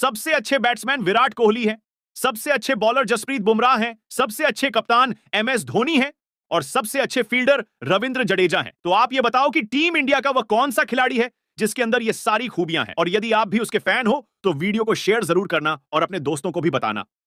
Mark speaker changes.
Speaker 1: सबसे अच्छे बैट्समैन विराट कोहली हैं सबसे अच्छे बॉलर जसप्रीत बुमराह हैं सबसे अच्छे कप्तान एम एस धोनी हैं और सबसे अच्छे फील्डर रविंद्र जडेजा हैं तो आप ये बताओ कि टीम इंडिया का वह कौन सा खिलाड़ी है जिसके अंदर ये सारी खूबियां हैं और यदि आप भी उसके फैन हो तो वीडियो को शेयर जरूर करना और अपने दोस्तों को भी बताना